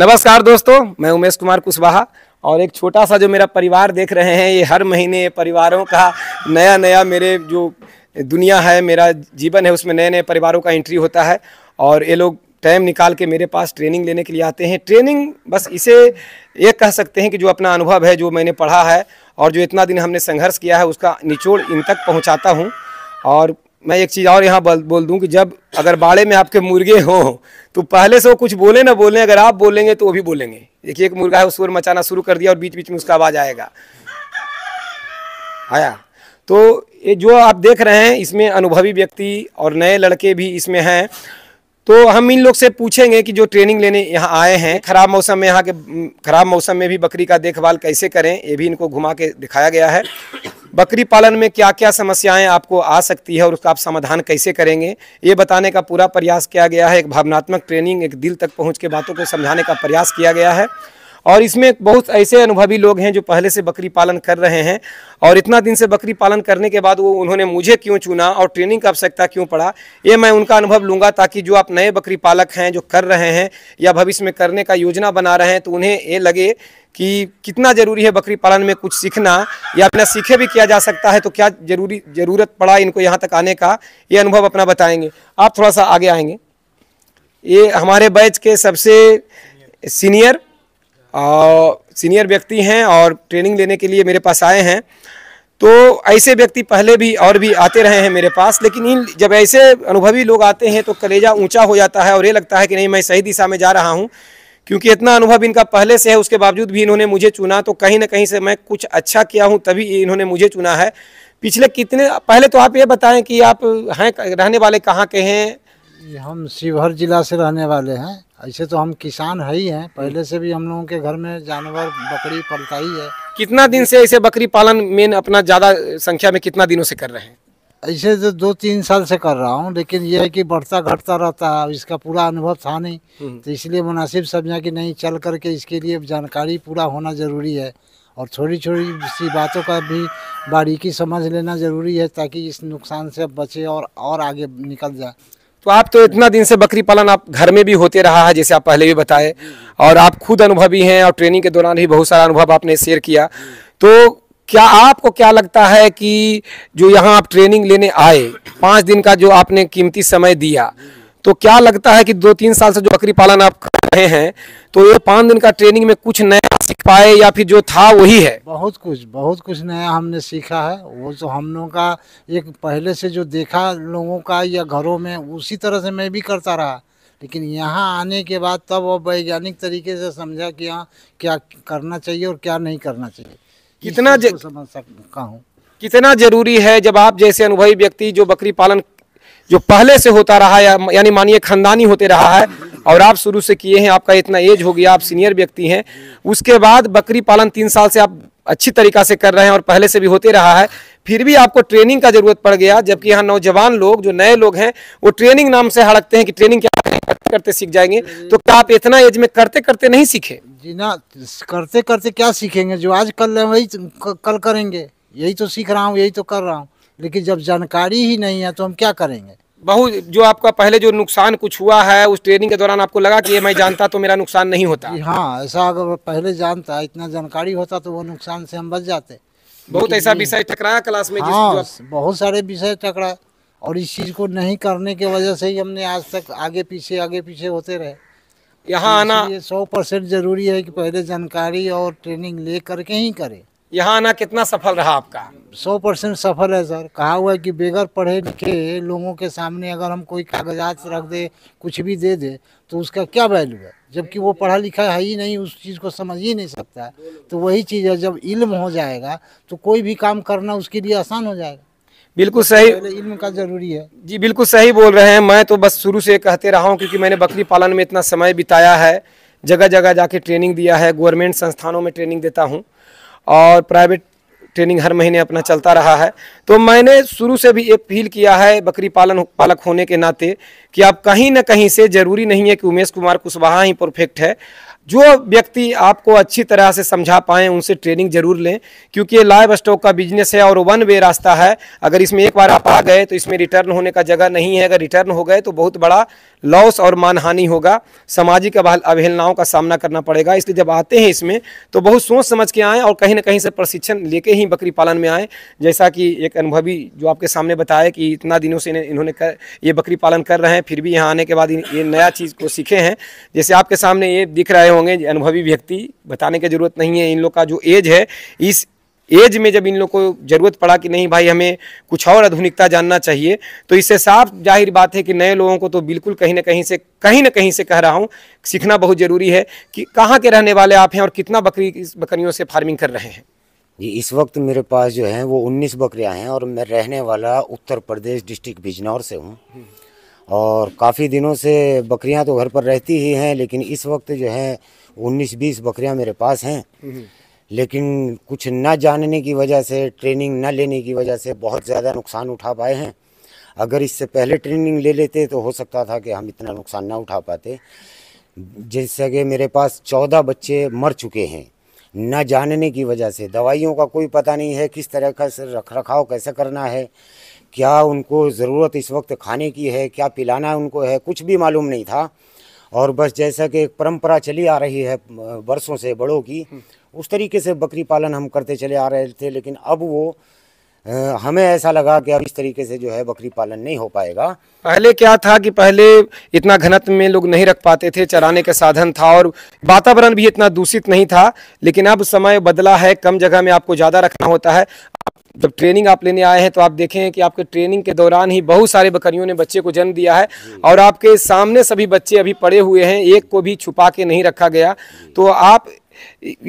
नमस्कार दोस्तों मैं उमेश कुमार कुशवाहा और एक छोटा सा जो मेरा परिवार देख रहे हैं ये हर महीने परिवारों का नया नया मेरे जो दुनिया है मेरा जीवन है उसमें नए नए परिवारों का एंट्री होता है और ये लोग टाइम निकाल के मेरे पास ट्रेनिंग लेने के लिए आते हैं ट्रेनिंग बस इसे ये कह सकते हैं कि जो अपना अनुभव है जो मैंने पढ़ा है और जो इतना दिन हमने संघर्ष किया है उसका निचोड़ इन तक पहुँचाता हूँ और मैं एक चीज़ और यहाँ बोल बोल दूँ कि जब अगर बाड़े में आपके मुर्गे हों तो पहले से वो कुछ बोले ना बोले अगर आप बोलेंगे तो वो भी बोलेंगे देखिए एक मुर्गा है उस शोर मचाना शुरू कर दिया और बीच बीच में उसका आवाज़ आएगा आया तो ये जो आप देख रहे हैं इसमें अनुभवी व्यक्ति और नए लड़के भी इसमें हैं तो हम इन लोग से पूछेंगे कि जो ट्रेनिंग लेने यहाँ आए हैं ख़राब मौसम में यहाँ के ख़राब मौसम में भी बकरी का देखभाल कैसे करें ये भी इनको घुमा के दिखाया गया है बकरी पालन में क्या क्या समस्याएं आपको आ सकती है और उसका आप समाधान कैसे करेंगे ये बताने का पूरा प्रयास किया गया है एक भावनात्मक ट्रेनिंग एक दिल तक पहुंच के बातों को समझाने का प्रयास किया गया है और इसमें बहुत ऐसे अनुभवी लोग हैं जो पहले से बकरी पालन कर रहे हैं और इतना दिन से बकरी पालन करने के बाद वो उन्होंने मुझे क्यों चुना और ट्रेनिंग का आवश्यकता क्यों पड़ा ये मैं उनका अनुभव लूँगा ताकि जो आप नए बकरी पालक हैं जो कर रहे हैं या भविष्य में करने का योजना बना रहे हैं तो उन्हें ये लगे कि कितना ज़रूरी है बकरी पालन में कुछ सीखना या अपना सीखे भी किया जा सकता है तो क्या जरूरी ज़रूरत पड़ा इनको यहाँ तक आने का ये अनुभव अपना बताएंगे आप थोड़ा सा आगे आएंगे ये हमारे बैच के सबसे सीनियर और सीनियर व्यक्ति हैं और ट्रेनिंग लेने के लिए मेरे पास आए हैं तो ऐसे व्यक्ति पहले भी और भी आते रहे हैं मेरे पास लेकिन इन जब ऐसे अनुभवी लोग आते हैं तो कलेजा ऊंचा हो जाता है और ये लगता है कि नहीं मैं सही दिशा में जा रहा हूँ क्योंकि इतना अनुभव इनका पहले से है उसके बावजूद भी इन्होंने मुझे चुना तो कहीं ना कहीं से मैं कुछ अच्छा किया हूँ तभी इन्होंने मुझे चुना है पिछले कितने पहले तो आप ये बताएं कि आप हैं रहने वाले कहाँ के हैं हम शिवहर जिला से रहने वाले हैं ऐसे तो हम किसान है ही हैं पहले से भी हम लोगों के घर में जानवर बकरी पलता ही है कितना दिन से ऐसे बकरी पालन मेन अपना ज़्यादा संख्या में कितना दिनों से कर रहे हैं ऐसे तो दो तीन साल से कर रहा हूँ लेकिन यह है कि बढ़ता घटता रहता है इसका पूरा अनुभव था नहीं हम्म। तो इसलिए मुनासिब समझा कि नहीं चल करके इसके लिए जानकारी पूरा होना ज़रूरी है और थोड़ी छोटी सी बातों का भी बारीकी समझ लेना ज़रूरी है ताकि इस नुकसान से बचे और और आगे निकल जाए तो आप तो इतना दिन से बकरी पालन आप घर में भी होते रहा है जैसे आप पहले भी बताए और आप खुद अनुभवी हैं और ट्रेनिंग के दौरान भी बहुत सारा अनुभव आपने शेयर किया तो क्या आपको क्या लगता है कि जो यहाँ आप ट्रेनिंग लेने आए पाँच दिन का जो आपने कीमती समय दिया तो क्या लगता है कि दो तीन साल से जो बकरी पालन आप कर रहे हैं तो ये पाँच दिन का ट्रेनिंग में कुछ नया सीख पाए या फिर जो था वही है बहुत कुछ बहुत कुछ नया हमने सीखा है वो जो तो हम लोगों का एक पहले से जो देखा लोगों का या घरों में उसी तरह से मैं भी करता रहा लेकिन यहाँ आने के बाद तब वो वैज्ञानिक तरीके से समझा कि हाँ क्या करना चाहिए और क्या नहीं करना चाहिए कितना समझ सकता हूँ कितना जरूरी है जब आप जैसे अनुभवी व्यक्ति जो बकरी पालन जो पहले से होता रहा है यानी मानिए खानदानी होते रहा है और आप शुरू से किए हैं आपका इतना एज हो गया आप सीनियर व्यक्ति हैं उसके बाद बकरी पालन तीन साल से आप अच्छी तरीका से कर रहे हैं और पहले से भी होते रहा है फिर भी आपको ट्रेनिंग का जरूरत पड़ गया जबकि यहाँ नौजवान लोग जो नए लोग हैं वो ट्रेनिंग नाम से हड़कते हैं कि ट्रेनिंग क्या करते सीख जाएंगे हम्म। तो क्या आप इतना एज में करते करते नहीं सीखे जी ना करते करते क्या सीखेंगे जो आज कल वही कल करेंगे यही तो सीख रहा हूँ यही तो कर रहा हूँ लेकिन जब जानकारी ही नहीं है तो हम क्या करेंगे बहुत जो आपका पहले जो नुकसान कुछ हुआ है उस ट्रेनिंग के दौरान आपको लगा कि ये मैं जानता तो मेरा नुकसान नहीं होता हाँ ऐसा अगर पहले जानता इतना जानकारी होता तो वो नुकसान से हम बच जाते बहुत ऐसा विषय टकराया क्लास में हाँ, बहुत सारे विषय टकराए और इस चीज़ को नहीं करने के वजह से ही हमने आज तक आगे पीछे आगे पीछे होते रहे यहाँ आना ये तो सौ परसेंट जरूरी है कि पहले जानकारी और ट्रेनिंग ले करके ही करें यहाँ आना कितना सफल रहा आपका सौ परसेंट सफल है सर कहा हुआ है कि बेगर पढ़े लिखे लोगों के सामने अगर हम कोई कागजात रख दे कुछ भी दे दे तो उसका क्या वैल्यू है जबकि वो पढ़ा लिखा है ही नहीं उस चीज़ को समझ ही नहीं सकता तो वही चीज़ है जब इल्म हो जाएगा तो कोई भी काम करना उसके लिए आसान हो जाएगा बिल्कुल सही इल्म का जरूरी है जी बिल्कुल सही बोल रहे हैं मैं तो बस शुरू से कहते रहा हूँ क्योंकि मैंने बकरी पालन में इतना समय बिताया है जगह जगह जाके ट्रेनिंग दिया है गवर्नमेंट संस्थानों में ट्रेनिंग देता हूँ और प्राइवेट ट्रेनिंग हर महीने अपना चलता रहा है तो मैंने शुरू से भी ये फील किया है बकरी पालन पालक होने के नाते कि आप कहीं ना कहीं से ज़रूरी नहीं है कि उमेश कुमार कुशवाहा ही परफेक्ट है जो व्यक्ति आपको अच्छी तरह से समझा पाए उनसे ट्रेनिंग जरूर लें क्योंकि ये लाइव स्टॉक का बिजनेस है और वन वे रास्ता है अगर इसमें एक बार आप आ गए तो इसमें रिटर्न होने का जगह नहीं है अगर रिटर्न हो गए तो बहुत बड़ा लॉस और मानहानि होगा सामाजिक अवहेलनाओं का सामना करना पड़ेगा इसलिए जब आते हैं इसमें तो बहुत सोच समझ के आएँ और कहीं ना कहीं से प्रशिक्षण लेके ही बकरी पालन में आएँ जैसा कि एक अनुभवी जो आपके सामने बताया कि इतना दिनों से इन्होंने कर ये बकरी पालन कर रहे हैं फिर भी यहाँ आने के बाद ये नया चीज़ को सीखे हैं जैसे आपके सामने ये दिख रहे होंगे अनुभवी व्यक्ति बताने की ज़रूरत नहीं है इन लोग का जो एज है इस एज में जब इन लोग को ज़रूरत पड़ा कि नहीं भाई हमें कुछ और आधुनिकता जानना चाहिए तो इससे साफ जाहिर बात है कि नए लोगों को तो बिल्कुल कहीं ना कहीं से कहीं ना कहीं से कह रहा हूँ सीखना बहुत ज़रूरी है कि कहाँ के रहने वाले आप हैं और कितना बकरी बकरियों से फार्मिंग कर रहे हैं जी इस वक्त मेरे पास जो है वो उन्नीस बकरियाँ हैं और मैं रहने वाला उत्तर प्रदेश डिस्ट्रिक्ट बिजनौर से हूँ हम्म। और काफ़ी दिनों से बकरियाँ तो घर पर रहती ही हैं लेकिन इस वक्त जो है उन्नीस बीस बकरियाँ मेरे पास हैं हम्म। लेकिन कुछ ना जानने की वजह से ट्रेनिंग ना लेने की वजह से बहुत ज़्यादा नुकसान उठा पाए हैं अगर इससे पहले ट्रेनिंग ले लेते तो हो सकता था कि हम इतना नुकसान ना उठा पाते जैसे कि मेरे पास चौदह बच्चे मर चुके हैं न जानने की वजह से दवाइयों का कोई पता नहीं है किस तरह का रख रखाव कैसे करना है क्या उनको ज़रूरत इस वक्त खाने की है क्या पिलाना उनको है कुछ भी मालूम नहीं था और बस जैसा कि एक परंपरा चली आ रही है बरसों से बड़ों की उस तरीके से बकरी पालन हम करते चले आ रहे थे लेकिन अब वो हमें ऐसा लगा कि अब इस तरीके से जो है बकरी पालन नहीं हो पाएगा पहले क्या था कि पहले इतना घनत्व में लोग नहीं रख पाते थे चराने का साधन था और वातावरण भी इतना दूषित नहीं था लेकिन अब समय बदला है कम जगह में आपको ज़्यादा रखना होता है जब ट्रेनिंग आप लेने आए हैं तो आप देखें कि आपके ट्रेनिंग के दौरान ही बहुत सारे बकरियों ने बच्चे को जन्म दिया है और आपके सामने सभी बच्चे अभी पड़े हुए हैं एक को भी छुपा के नहीं रखा गया तो आप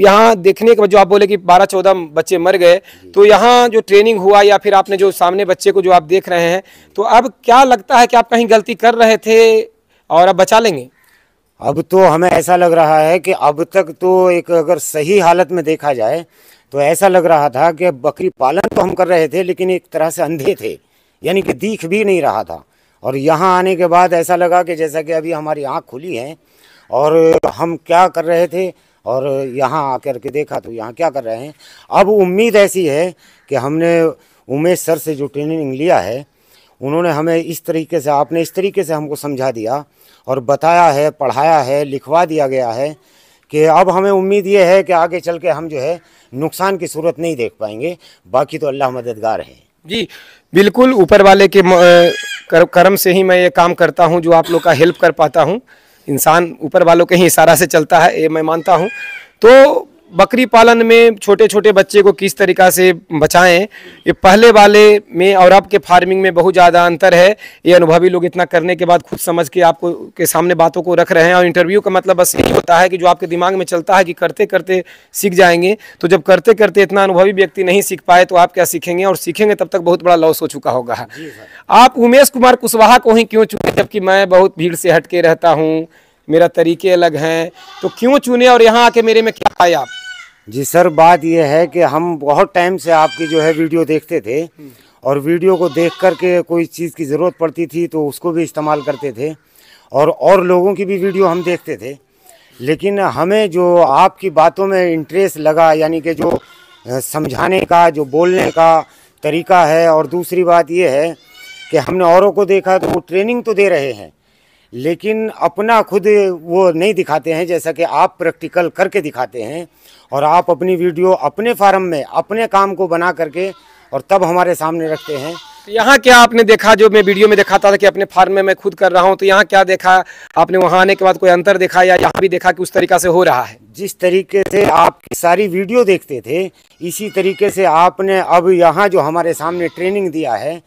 यहाँ देखने के बाद जो आप बोले कि बारह चौदह बच्चे मर गए तो यहाँ जो ट्रेनिंग हुआ या फिर आपने जो सामने बच्चे को जो आप देख रहे हैं तो अब क्या लगता है कि आप कहीं गलती कर रहे थे और अब बचा लेंगे अब तो हमें ऐसा लग रहा है कि अब तक तो एक अगर सही हालत में देखा जाए तो ऐसा लग रहा था कि बकरी पालन तो हम कर रहे थे लेकिन एक तरह से अंधे थे यानी कि दिख भी नहीं रहा था और यहाँ आने के बाद ऐसा लगा कि जैसा कि अभी हमारी आँख खुली है और हम क्या कर रहे थे और यहाँ आकर के देखा तो यहाँ क्या कर रहे हैं अब उम्मीद ऐसी है कि हमने उमेश सर से जो ट्रेनिंग लिया है उन्होंने हमें इस तरीके से आपने इस तरीके से हमको समझा दिया और बताया है पढ़ाया है लिखवा दिया गया है कि अब हमें उम्मीद ये है कि आगे चल के हम जो है नुकसान की सूरत नहीं देख पाएंगे बाकी तो अल्लाह मददगार है जी बिल्कुल ऊपर वाले के कर्म से ही मैं ये काम करता हूँ जो आप लोग का हेल्प कर पाता हूँ इंसान ऊपर वालों के ही इशारा से चलता है ये मैं मानता हूँ तो बकरी पालन में छोटे छोटे बच्चे को किस तरीका से बचाएं ये पहले वाले में और आपके फार्मिंग में बहुत ज़्यादा अंतर है ये अनुभवी लोग इतना करने के बाद खुद समझ के आपको के सामने बातों को रख रहे हैं और इंटरव्यू का मतलब बस यही होता है कि जो आपके दिमाग में चलता है कि करते करते सीख जाएंगे तो जब करते करते इतना अनुभवी व्यक्ति नहीं सीख पाए तो आप क्या सीखेंगे और सीखेंगे तब तक बहुत बड़ा लॉस हो चुका होगा आप उमेश कुमार कुशवाहा को ही क्यों चुके जबकि मैं बहुत भीड़ से हटके रहता हूँ मेरा तरीके अलग हैं तो क्यों चुने और यहाँ आके मेरे में क्या पाए आप जी सर बात यह है कि हम बहुत टाइम से आपकी जो है वीडियो देखते थे और वीडियो को देख कर के कोई चीज़ की ज़रूरत पड़ती थी तो उसको भी इस्तेमाल करते थे और और लोगों की भी वीडियो हम देखते थे लेकिन हमें जो आपकी बातों में इंटरेस्ट लगा यानी कि जो समझाने का जो बोलने का तरीका है और दूसरी बात यह है कि हमने औरों को देखा तो वो ट्रेनिंग तो दे रहे हैं लेकिन अपना खुद वो नहीं दिखाते हैं जैसा कि आप प्रैक्टिकल करके दिखाते हैं और आप अपनी वीडियो अपने फार्म में अपने काम को बना करके और तब हमारे सामने रखते हैं तो यहाँ क्या आपने देखा जो मैं वीडियो में दिखाता था कि अपने फार्म में मैं खुद कर रहा हूँ तो यहाँ क्या देखा आपने वहाँ आने के बाद कोई अंतर देखा या यहाँ भी देखा कि उस तरीका से हो रहा है जिस तरीके से आप सारी वीडियो देखते थे इसी तरीके से आपने अब यहाँ जो हमारे सामने ट्रेनिंग दिया है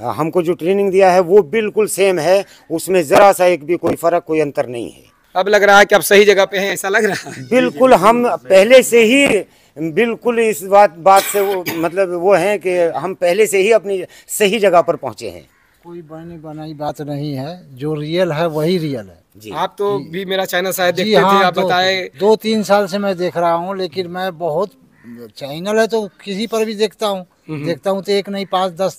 हमको जो ट्रेनिंग दिया है वो बिल्कुल सेम है उसमें ज़रा सा एक भी कोई फ़र्क कोई अंतर नहीं है अब लग रहा है कि आप सही जगह पे हैं ऐसा लग रहा है बिल्कुल हम पहले से ही बिल्कुल इस बात बात से वो मतलब वो है कि हम पहले से ही अपनी सही जगह पर पहुंचे हैं कोई बनी बनाई बात नहीं है जो रियल है वही रियल है जी आप तो भी मेरा चैनल शायद देखते हाँ, थे आप बताए दो तीन साल से मैं देख रहा हूँ लेकिन मैं बहुत चैनल है तो किसी पर भी देखता हूँ हम्म। देखता हूँ तो एक नहीं पाँच दस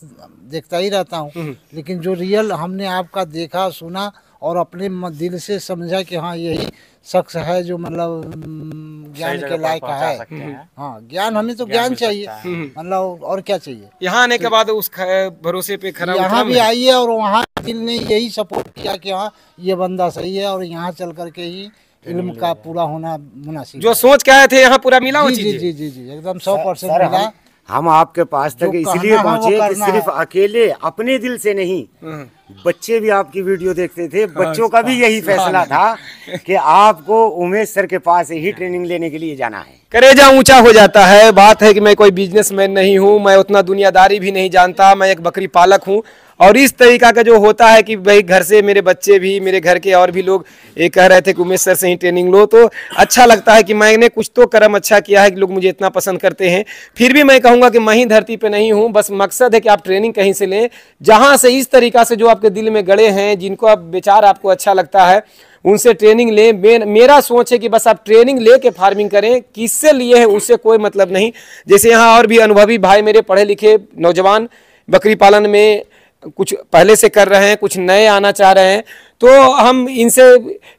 देखता ही रहता हूँ हम्म। लेकिन जो रियल हमने आपका देखा सुना और अपने दिल से समझा कि हाँ यही शख्स है जो मतलब ज्ञान के लायक है हम्म। हाँ ज्ञान हमें तो ज्ञान चाहिए मतलब और क्या चाहिए यहाँ आने के बाद उस भरोसे पे खड़ा यहाँ भी आइए और वहाँ दिल ने यही सपोर्ट किया कि हाँ ये बंदा सही है और यहाँ चल करके ही इल्म का पूरा होना मुनासिब जो सोच के आए थे यहाँ पूरा मिला जी जी जी जी जी एकदम सौ परसेंट मिला हम आपके पास तक इसलिए पहुंचे कि सिर्फ अकेले अपने दिल से नहीं हम्म। बच्चे भी आपकी वीडियो देखते थे हाँ, बच्चों का भी हाँ, यही फैसला हाँ। था कि आपको उमेश सर के पास ही ट्रेनिंग लेने के लिए जाना है करेजा ऊंचा हो जाता है बात है कि मैं कोई बिजनेसमैन नहीं हूँ मैं उतना दुनियादारी भी नहीं जानता मैं एक बकरी पालक हूँ और इस तरीका का जो होता है कि भाई घर से मेरे बच्चे भी मेरे घर के और भी लोग ये कह रहे थे कि उमेश सर से ही ट्रेनिंग लो तो अच्छा लगता है कि मैंने कुछ तो कर्म अच्छा किया है कि लोग मुझे इतना पसंद करते हैं फिर भी मैं कहूँगा कि मैं ही धरती पर नहीं हूँ बस मकसद है कि आप ट्रेनिंग कहीं से लें जहाँ से इस तरीका से जो आपके दिल में गड़े हैं जिनको आप विचार आपको अच्छा लगता है उनसे ट्रेनिंग लें मे, मेरा सोच है कि बस आप ट्रेनिंग ले के फार्मिंग करें किससे लिए हैं उससे कोई मतलब नहीं जैसे यहाँ और भी अनुभवी भाई मेरे पढ़े लिखे नौजवान बकरी पालन में कुछ पहले से कर रहे हैं कुछ नए आना चाह रहे हैं तो हम इनसे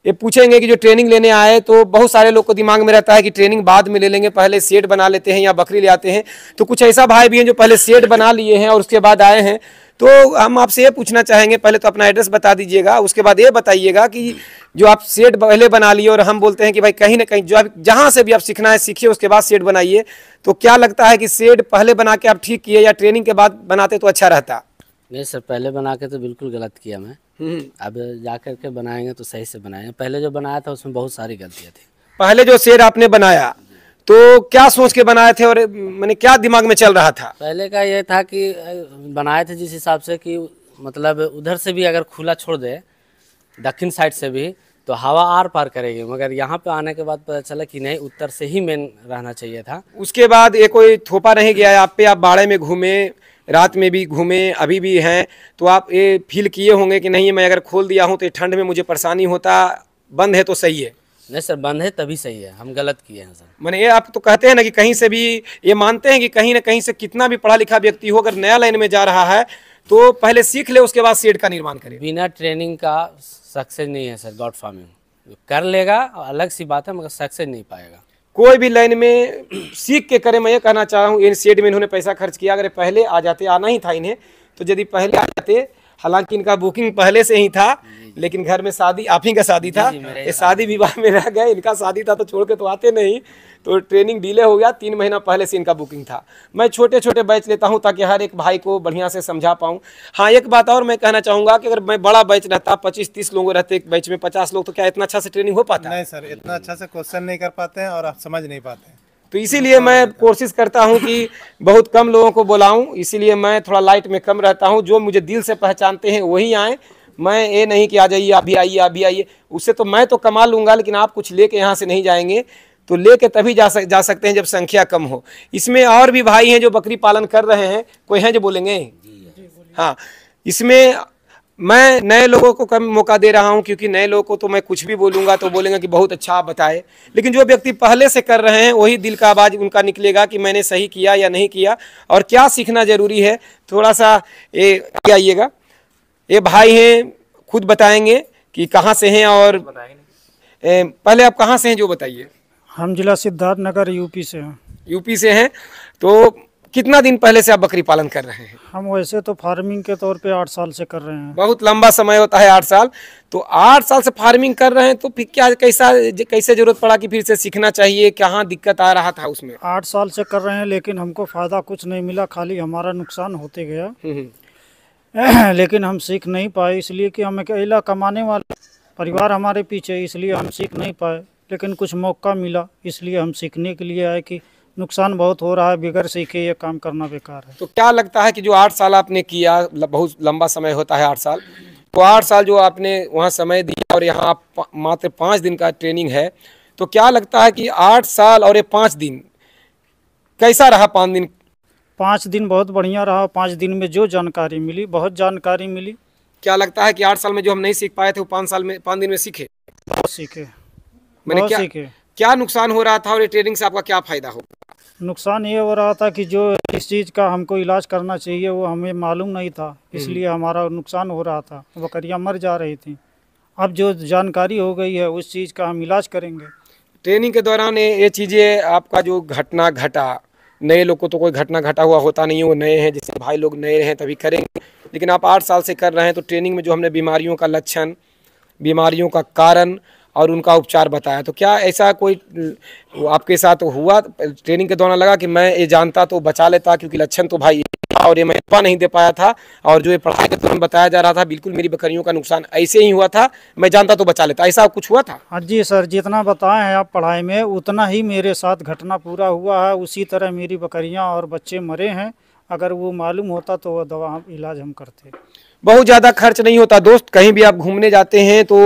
ये पूछेंगे कि जो ट्रेनिंग लेने आए तो बहुत सारे लोग को दिमाग में रहता है कि ट्रेनिंग बाद में ले लेंगे पहले सेट बना लेते हैं या बकरी ले आते हैं तो कुछ ऐसा भाई भी हैं जो पहले सेट बना लिए हैं और उसके बाद आए हैं तो हम आपसे ये पूछना चाहेंगे पहले तो अपना एड्रेस बता दीजिएगा उसके बाद ये बताइएगा कि जो आप सेट पहले बना लिए और हम बोलते हैं कि भाई कहीं ना कहीं जो आप जहाँ से भी आप सीखना है सीखिए उसके बाद सेट बनाइए तो क्या लगता है कि सेट पहले बना के आप ठीक किए या ट्रेनिंग के बाद बनाते तो अच्छा रहता नहीं सर पहले बना के तो बिल्कुल गलत किया मैं हम्म। अब जा कर के बनाएंगे तो सही से बनाएंगे पहले जो बनाया था उसमें बहुत सारी गलतियाँ थी पहले जो शेर आपने बनाया तो क्या सोच के बनाए थे और मैंने क्या दिमाग में चल रहा था पहले का ये था कि बनाए थे जिस हिसाब से कि मतलब उधर से भी अगर खुला छोड़ दे दक्षिण साइड से भी तो हवा आर पार करेगी मगर यहाँ पे आने के बाद पता चला कि नहीं उत्तर से ही मेन रहना चाहिए था उसके बाद ये कोई थोपा नहीं गया आप पे आप बाड़े में घूमे रात में भी घूमें अभी भी हैं तो आप ये फील किए होंगे कि नहीं मैं अगर खोल दिया हूँ तो ठंड में मुझे परेशानी होता बंद है तो सही है नहीं सर बंद है तभी सही है हम गलत किए हैं सर मैंने ये आप तो कहते हैं ना कि कहीं से भी ये मानते हैं कि कहीं ना कहीं से कितना भी पढ़ा लिखा व्यक्ति हो अगर नया लाइन में जा रहा है तो पहले सीख ले उसके बाद सेड का निर्माण करे बिना ट्रेनिंग का सक्सेस नहीं है सर गॉड फार्मिंग कर लेगा अलग सी बात है मगर सक्सेस नहीं पाएगा कोई भी लाइन में सीख के करें मैं ये कहना चाह रहा हूँ एन में इन्होंने पैसा खर्च किया अगर पहले आ जाते आना ही था इन्हें तो यदि पहले आ जाते हालांकि इनका बुकिंग पहले से ही था लेकिन घर में शादी आप ही का शादी था ये शादी विवाह में रह गए इनका शादी था तो छोड़ के तो आते नहीं तो ट्रेनिंग डिले हो गया तीन महीना पहले से इनका बुकिंग था मैं छोटे छोटे बैच लेता हूँ ताकि हर एक भाई को बढ़िया से समझा पाऊं हाँ एक बात और मैं कहना चाहूंगा कि अगर मैं बड़ा बैच रहता पच्चीस तीस लोग रहते एक बैच में पचास लोग तो क्या इतना अच्छा से ट्रेनिंग हो पाता नहीं सर इतना अच्छा से क्वेश्चन नहीं कर पाते हैं और आप समझ नहीं पाते तो इसीलिए मैं हाँ, कोशिश करता हूँ कि बहुत कम लोगों को बुलाऊँ इसीलिए मैं थोड़ा लाइट में कम रहता हूँ जो मुझे दिल से पहचानते हैं वही आएँ मैं ये नहीं कि आ जाइए अभी आइए अभी आइए उससे तो मैं तो कमा लूँगा लेकिन आप कुछ लेके यहाँ से नहीं जाएंगे तो लेके तभी जा सक जा सकते हैं जब संख्या कम हो इसमें और भी भाई हैं जो बकरी पालन कर रहे हैं कोई हैं जो बोलेंगे हाँ इसमें मैं नए लोगों को कम मौका दे रहा हूं क्योंकि नए लोगों को तो मैं कुछ भी बोलूंगा तो बोलेंगे कि बहुत अच्छा आप बताए लेकिन जो व्यक्ति पहले से कर रहे हैं वही दिल का आवाज़ उनका निकलेगा कि मैंने सही किया या नहीं किया और क्या सीखना ज़रूरी है थोड़ा सा ये क्या आइएगा ये भाई हैं खुद बताएंगे कि कहाँ से हैं और ए, पहले आप कहाँ से हैं जो बताइए हम जिला सिद्धार्थ नगर यूपी से हैं यूपी से हैं तो कितना दिन पहले से आप बकरी पालन कर रहे हैं हम वैसे तो फार्मिंग के तौर पे आठ साल से कर रहे हैं बहुत लंबा समय होता है आठ साल तो आठ साल से फार्मिंग कर रहे हैं तो फिर क्या कैसा कैसे जरूरत पड़ा कि फिर से सीखना चाहिए कहाँ दिक्कत आ रहा था उसमें आठ साल से कर रहे हैं लेकिन हमको फायदा कुछ नहीं मिला खाली हमारा नुकसान होते गया हम्म, हम्म। लेकिन हम सीख नहीं पाए इसलिए कि हम अकेला कमाने वाला परिवार हमारे पीछे इसलिए हम सीख नहीं पाए लेकिन कुछ मौका मिला इसलिए हम सीखने के लिए आए कि नुकसान बहुत हो रहा है बिगर सीखे ये काम करना बेकार है तो क्या लगता है कि जो आठ साल आपने किया बहुत लंबा समय होता है आठ साल तो आठ साल जो आपने वहाँ समय दिया और यहाँ मात्र पाँच दिन का ट्रेनिंग है तो क्या लगता है कि आठ साल और ये पाँच दिन कैसा रहा पाँच दिन पाँच दिन बहुत बढ़िया रहा पाँच दिन में जो जानकारी मिली बहुत जानकारी मिली क्या लगता है कि आठ साल में जो हम नहीं सीख पाए थे वो पाँच साल में पाँच दिन में सीखे बहुत सीखे मैंने क्या सीखे क्या नुकसान हो रहा था और ये ट्रेनिंग से आपका क्या फ़ायदा होगा नुकसान ये हो रहा था कि जो इस चीज़ का हमको इलाज करना चाहिए वो हमें मालूम नहीं था हम्म। इसलिए हमारा नुकसान हो रहा था बकरियाँ मर जा रही थी अब जो जानकारी हो गई है उस चीज़ का हम इलाज करेंगे ट्रेनिंग के दौरान ये चीज़ें आपका जो घटना घटा नए लोग को तो कोई घटना घटा हुआ होता नहीं है वो नए हैं जैसे भाई लोग नए हैं तभी करेंगे लेकिन आप आठ साल से कर रहे हैं तो ट्रेनिंग में जो हमने बीमारियों का लक्षण बीमारियों का कारण और उनका उपचार बताया तो क्या ऐसा कोई आपके साथ हुआ ट्रेनिंग के दौरान लगा कि मैं ये जानता तो बचा लेता क्योंकि लक्षण तो भाई और ये मैं पा नहीं दे पाया था और जो ये पढ़ाई के दौरान बताया जा रहा था बिल्कुल मेरी बकरियों का नुकसान ऐसे ही हुआ था मैं जानता तो बचा लेता ऐसा कुछ हुआ था हाँ जी सर जितना बताए हैं आप पढ़ाई में उतना ही मेरे साथ घटना पूरा हुआ है उसी तरह मेरी बकरियाँ और बच्चे मरे हैं अगर वो मालूम होता तो वह दवा इलाज हम करते बहुत ज़्यादा खर्च नहीं होता दोस्त कहीं भी आप घूमने जाते हैं तो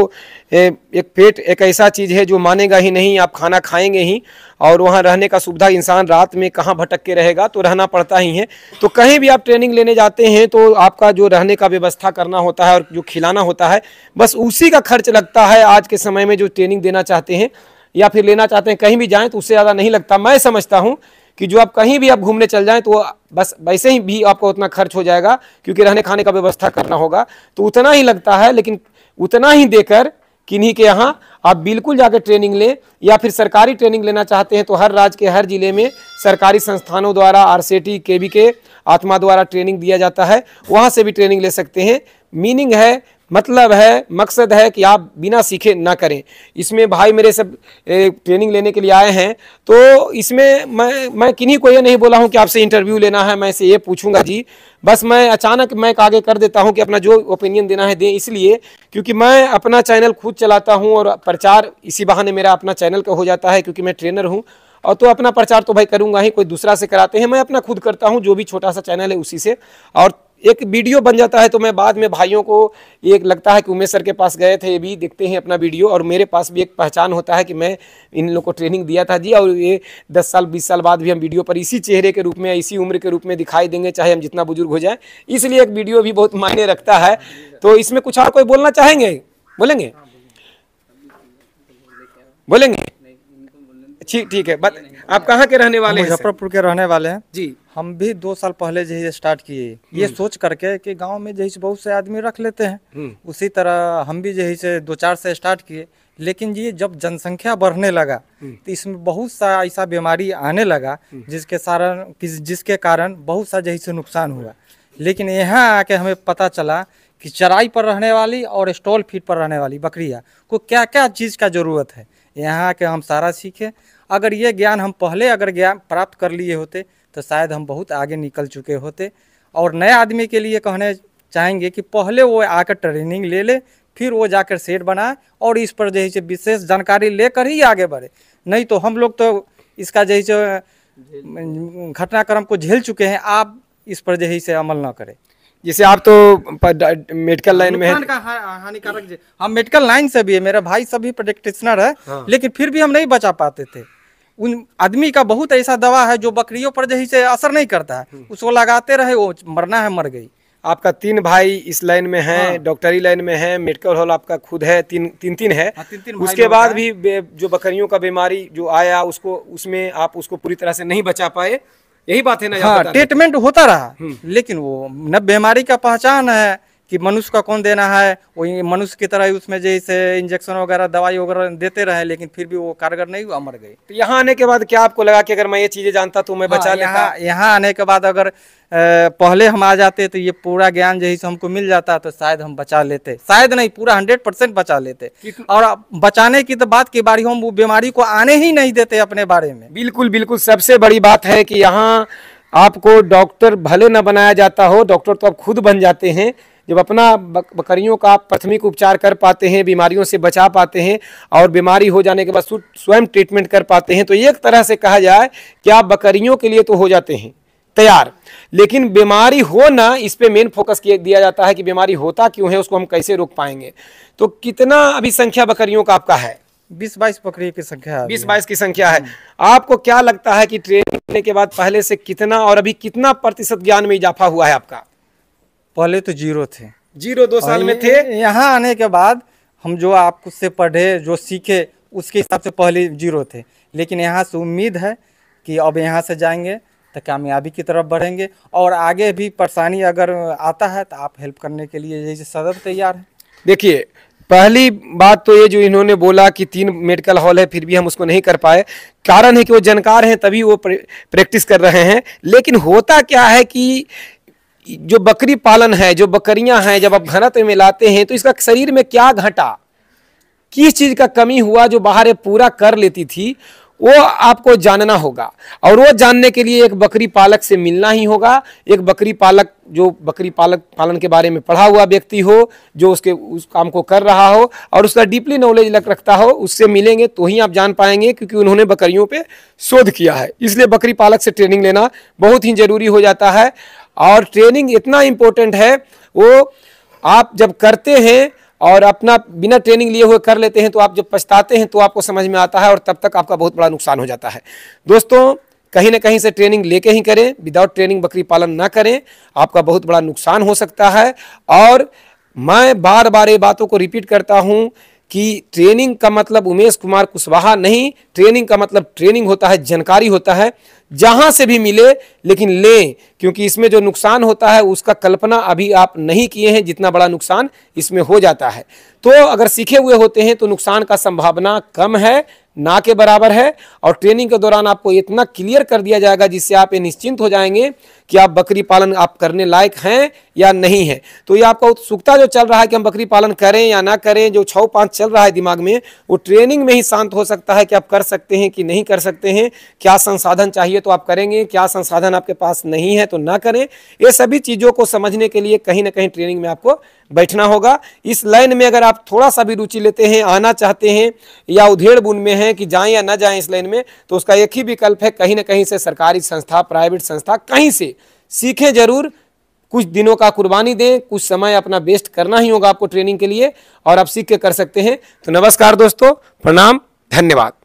एक पेट एक ऐसा चीज़ है जो मानेगा ही नहीं आप खाना खाएंगे ही और वहाँ रहने का सुविधा इंसान रात में कहाँ भटक के रहेगा तो रहना पड़ता ही है तो कहीं भी आप ट्रेनिंग लेने जाते हैं तो आपका जो रहने का व्यवस्था करना होता है और जो खिलाना होता है बस उसी का खर्च लगता है आज के समय में जो ट्रेनिंग देना चाहते हैं या फिर लेना चाहते हैं कहीं भी जाएँ तो उससे ज़्यादा नहीं लगता मैं समझता हूँ कि जो आप कहीं भी आप घूमने चल जाएं तो बस वैसे ही भी आपका उतना खर्च हो जाएगा क्योंकि रहने खाने का व्यवस्था करना होगा तो उतना ही लगता है लेकिन उतना ही देकर किन्हीं के यहाँ आप बिल्कुल जाकर ट्रेनिंग लें या फिर सरकारी ट्रेनिंग लेना चाहते हैं तो हर राज्य के हर जिले में सरकारी संस्थानों द्वारा आर सी टी के के आत्मा द्वारा ट्रेनिंग दिया जाता है वहाँ से भी ट्रेनिंग ले सकते हैं मीनिंग है मतलब है मकसद है कि आप बिना सीखे ना करें इसमें भाई मेरे सब ट्रेनिंग लेने के लिए आए हैं तो इसमें मैं मैं किन्हीं को ये नहीं बोला हूं कि आपसे इंटरव्यू लेना है मैं इसे ये पूछूंगा जी बस मैं अचानक मैं आगे कर देता हूँ कि अपना जो ओपिनियन देना है दें इसलिए क्योंकि मैं अपना चैनल खुद चलाता हूँ और प्रचार इसी बहाने मेरा अपना चैनल का हो जाता है क्योंकि मैं ट्रेनर हूँ और तो अपना प्रचार तो भाई करूंगा ही कोई दूसरा से कराते हैं मैं अपना खुद करता हूँ जो भी छोटा सा चैनल है उसी से और एक वीडियो बन जाता है तो मैं बाद में भाइयों को एक लगता है कि उमेश सर के पास गए थे ये भी देखते हैं अपना वीडियो और मेरे पास भी एक पहचान होता है कि मैं इन लोगों को ट्रेनिंग दिया था जी और ये दस साल बीस साल बाद भी हम वीडियो पर इसी चेहरे के रूप में इसी उम्र के रूप में दिखाई देंगे चाहे हम जितना बुजुर्ग हो जाए इसलिए एक वीडियो भी बहुत मायने रखता है तो इसमें कुछ और कोई बोलना चाहेंगे बोलेंगे बोलेंगे ठीक ठीक है बात आप कहाँ के रहने वाले हैं मुजफ्फरपुर के रहने वाले हैं जी हम भी दो साल पहले जो स्टार्ट किए ये हम्म। सोच करके कि गांव में जो बहुत से आदमी रख लेते हैं हम्म। उसी तरह हम भी जो से दो चार से स्टार्ट किए लेकिन ये जब जनसंख्या बढ़ने लगा हम्म। तो इसमें बहुत सा ऐसा बीमारी आने लगा जिसके कारण जिसके कारण बहुत सा जैसे नुकसान हुआ लेकिन यहाँ आके हमें पता चला कि चराई पर रहने वाली और स्टॉल फीट पर रहने वाली बकरियाँ को क्या क्या चीज़ का ज़रूरत है यहाँ आके हम सारा सीखे अगर ये ज्ञान हम पहले अगर ज्ञान प्राप्त कर लिए होते तो शायद हम बहुत आगे निकल चुके होते और नए आदमी के लिए कहने चाहेंगे कि पहले वो आकर ट्रेनिंग ले ले फिर वो जाकर सेट बनाए और इस पर जो है विशेष जानकारी लेकर ही आगे बढ़े नहीं तो हम लोग तो इसका जो है घटनाक्रम को झेल चुके हैं आप इस पर जो है अमल ना करें जैसे आप तो मेडिकल लाइन में हानिकारक हम मेडिकल लाइन से भी है मेरा भाई भी प्रैक्टिशनर है हाँ। लेकिन फिर भी हम नहीं बचा पाते थे उन आदमी का बहुत ऐसा दवा है जो बकरियों पर जैसे असर नहीं करता है हम्म। उसको लगाते रहे वो मरना है मर गई आपका तीन भाई इस लाइन में हैं हाँ। डॉक्टरी लाइन में हैं मेडिकल हॉल आपका खुद है तीन तीन तीन है हाँ, तीन, तीन उसके बाद भी जो बकरियों का बीमारी जो आया उसको उसमें आप उसको पूरी तरह से नहीं बचा पाए यही बात है ना हाँ ट्रीटमेंट होता रहा हम्म। लेकिन वो न बीमारी का पहचान है कि मनुष्य का कौन देना है वो मनुष्य की तरह ही उसमें जैसे इंजेक्शन वगैरह दवाई वगैरह देते रहे लेकिन फिर भी वो कारगर नहीं हुआ मर गई तो यहाँ आने के बाद क्या आपको लगा कि अगर मैं ये चीज़ें जानता तो मैं बचा हाँ, यहाँ यहाँ आने के बाद अगर पहले हम आ जाते तो ये पूरा ज्ञान जैसे हमको मिल जाता तो शायद हम बचा लेते शायद नहीं पूरा हंड्रेड परसेंट बचा लेते और बचाने की तो बात की बारी हम वो बीमारी को आने ही नहीं देते अपने बारे में बिल्कुल बिल्कुल सबसे बड़ी बात है कि यहाँ आपको डॉक्टर भले न बनाया जाता हो डॉक्टर तो आप खुद बन जाते हैं जब अपना बकरियों का प्राथमिक उपचार कर पाते हैं बीमारियों से बचा पाते हैं और बीमारी हो जाने के बाद स्वयं ट्रीटमेंट कर पाते हैं तो एक तरह से कहा जाए कि आप बकरियों के लिए तो हो जाते हैं तैयार लेकिन बीमारी होना इस पर मेन फोकस किया दिया जाता है कि बीमारी होता क्यों है उसको हम कैसे रोक पाएंगे तो कितना अभी संख्या बकरियों का आपका है बीस बाईस बकरियों की संख्या बीस बाईस की संख्या है आपको क्या लगता है कि ट्रेनिंग लेने के बाद पहले से कितना और अभी कितना प्रतिशत ज्ञान में इजाफा हुआ है आपका पहले तो जीरो थे जीरो दो साल में थे यहाँ आने के बाद हम जो आपसे पढ़े जो सीखे उसके हिसाब से पहले जीरो थे लेकिन यहाँ से उम्मीद है कि अब यहाँ से जाएंगे तो कामयाबी की तरफ बढ़ेंगे और आगे भी परेशानी अगर आता है तो आप हेल्प करने के लिए यही सदर तैयार है देखिए पहली बात तो ये जो इन्होंने बोला कि तीन मेडिकल हॉल है फिर भी हम उसको नहीं कर पाए कारण है कि वो जानकार हैं तभी वो प्रैक्टिस कर रहे हैं लेकिन होता क्या है कि जो बकरी पालन है जो बकरियां हैं जब आप घनत्व में लाते हैं तो इसका शरीर में क्या घटा किस चीज़ का कमी हुआ जो बाहर पूरा कर लेती थी वो आपको जानना होगा और वो जानने के लिए एक बकरी पालक से मिलना ही होगा एक बकरी पालक जो बकरी पालक पालन के बारे में पढ़ा हुआ व्यक्ति हो जो उसके उस काम को कर रहा हो और उसका डीपली नॉलेज लग रखता हो उससे मिलेंगे तो ही आप जान पाएंगे क्योंकि उन्होंने बकरियों पे शोध किया है इसलिए बकरी पालक से ट्रेनिंग लेना बहुत ही ज़रूरी हो जाता है और ट्रेनिंग इतना इम्पोर्टेंट है वो आप जब करते हैं और अपना बिना ट्रेनिंग लिए हुए कर लेते हैं तो आप जब पछताते हैं तो आपको समझ में आता है और तब तक आपका बहुत बड़ा नुकसान हो जाता है दोस्तों कहीं ना कहीं से ट्रेनिंग लेके ही करें विदाउट ट्रेनिंग बकरी पालन ना करें आपका बहुत बड़ा नुकसान हो सकता है और मैं बार बार ये बातों को रिपीट करता हूँ कि ट्रेनिंग का मतलब उमेश कुमार कुशवाहा नहीं ट्रेनिंग का मतलब ट्रेनिंग होता है जानकारी होता है जहां से भी मिले लेकिन लें क्योंकि इसमें जो नुकसान होता है उसका कल्पना अभी आप नहीं किए हैं जितना बड़ा नुकसान इसमें हो जाता है तो अगर सीखे हुए होते हैं तो नुकसान का संभावना कम है ना के बराबर है और ट्रेनिंग के दौरान आपको इतना क्लियर कर दिया जाएगा जिससे आप ये निश्चिंत हो जाएंगे कि आप बकरी पालन आप करने लायक हैं या नहीं है तो ये आपका उत्सुकता जो चल रहा है कि हम बकरी पालन करें या ना करें जो छः पाँच चल रहा है दिमाग में वो ट्रेनिंग में ही शांत हो सकता है कि आप कर सकते हैं कि नहीं कर सकते हैं क्या संसाधन चाहिए तो आप करेंगे क्या संसाधन आपके पास नहीं है तो ना करें ये सभी चीज़ों को समझने के लिए कहीं ना कहीं ट्रेनिंग में आपको बैठना होगा इस लाइन में अगर आप थोड़ा सा भी रुचि लेते हैं आना चाहते हैं या उधेड़ बुन में हैं कि जाएं या ना जाएं इस लाइन में तो उसका एक ही विकल्प है कहीं ना कहीं से सरकारी संस्था प्राइवेट संस्था कहीं से सीखें जरूर कुछ दिनों का कुर्बानी दें कुछ समय अपना वेस्ट करना ही होगा आपको ट्रेनिंग के लिए और आप सीख के कर सकते हैं तो नमस्कार दोस्तों प्रणाम धन्यवाद